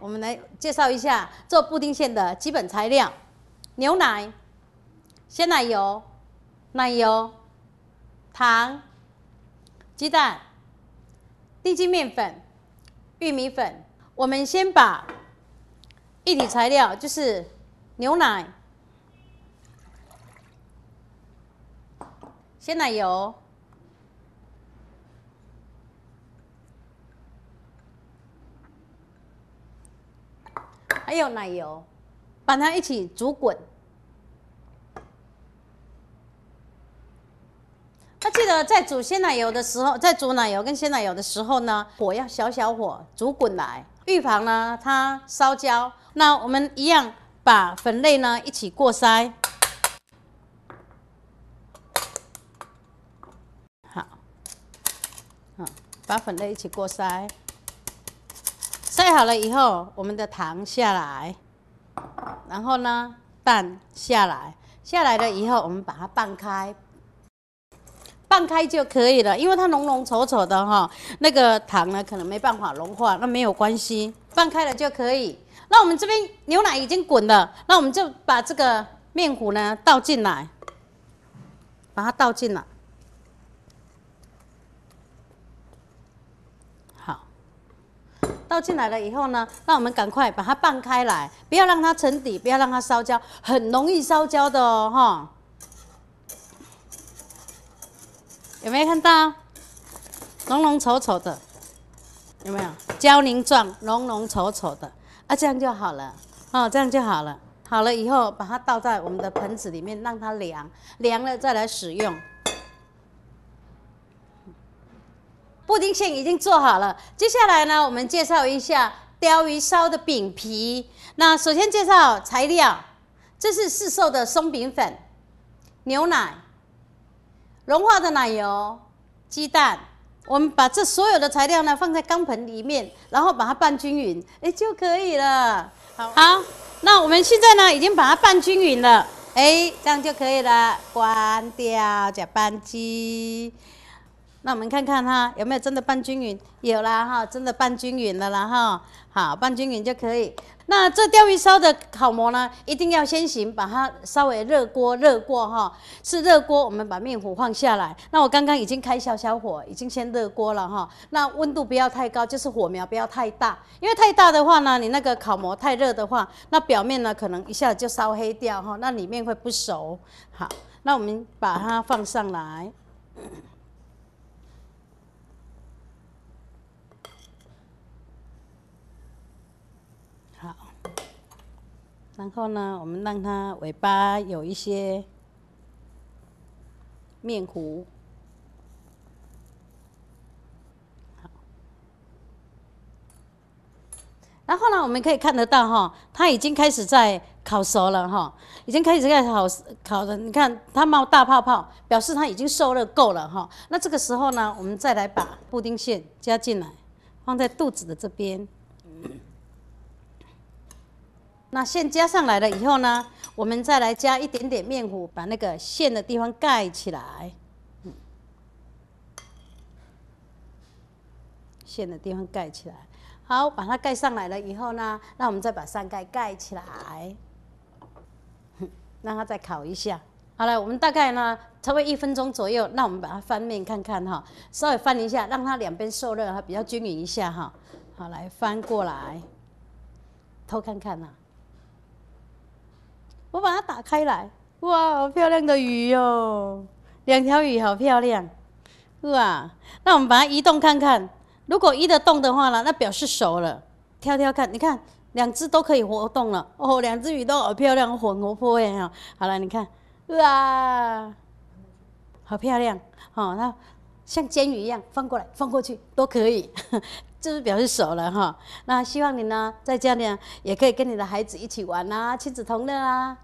我们来介绍一下做布丁馅的基本材料：牛奶、鲜奶油、奶油、糖、鸡蛋、低筋面粉、玉米粉。我们先把一体材料，就是牛奶、鲜奶油。还有奶油，把它一起煮滚。那记得在煮鲜奶油的时候，在煮奶油跟鲜奶油的时候呢，火要小小火煮滚来，预防呢它烧焦。那我们一样把粉类呢一起过筛。好，好，把粉类一起过筛。晒好了以后，我们的糖下来，然后呢，蛋下来，下来了以后，我们把它拌开，拌开就可以了，因为它浓浓稠稠的哈，那个糖呢可能没办法融化，那没有关系，拌开了就可以。那我们这边牛奶已经滚了，那我们就把这个面糊呢倒进来，把它倒进来。进来了以后呢，那我们赶快把它拌开来，不要让它沉底，不要让它烧焦，很容易烧焦的哦，哈。有没有看到？浓浓稠稠的，有没有胶凝状，浓浓稠稠的？啊，这样就好了，哦，这样就好了。好了以后，把它倒在我们的盆子里面，让它凉，凉了再来使用。布丁馅已经做好了，接下来呢，我们介绍一下鲷鱼烧的饼皮。那首先介绍材料，这是市售的松饼粉、牛奶、融化的奶油、鸡蛋。我们把这所有的材料呢放在钢盆里面，然后把它拌均匀，哎就可以了。好，那我们现在呢已经把它拌均匀了，哎，这样就可以了。关掉搅拌机。那我们看看它有没有真的拌均匀，有啦哈，真的拌均匀了啦哈。好，拌均匀就可以。那这鲷鱼烧的烤模呢，一定要先行把它稍微热锅热过哈。是热锅，我们把面糊放下来。那我刚刚已经开小小火，已经先热锅了哈。那温度不要太高，就是火苗不要太大，因为太大的话呢，你那个烤模太热的话，那表面呢可能一下子就烧黑掉哈，那里面会不熟。好，那我们把它放上来。然后呢，我们让它尾巴有一些面糊。然后呢，我们可以看得到哈，它已经开始在烤熟了哈，已经开始在烤烤的。你看它冒大泡泡，表示它已经受热够了哈。那这个时候呢，我们再来把布丁馅加进来，放在肚子的这边。那馅加上来了以后呢，我们再来加一点点面糊，把那个馅的地方盖起来。嗯，线的地方盖起来。好，把它盖上来了以后呢，那我们再把上盖盖起来，让它再烤一下。好了，我们大概呢，不多一分钟左右，那我们把它翻面看看哈，稍微翻一下，让它两边受热哈，比较均匀一下哈。好，来翻过来，偷看看呐。我把它打开来，哇，好漂亮的鱼哟！两条鱼好漂亮，哇！那我们把它移动看看，如果移得动的话呢，那表示熟了。挑挑看，你看，两只都可以活动了。哦，两只鱼都好漂亮，好活泼呀！好了，你看，哇，好漂亮哦。那像煎鱼一样放过来放过去都可以，就是表示熟了哈。那希望你呢在家里也可以跟你的孩子一起玩啊，亲子同乐啊。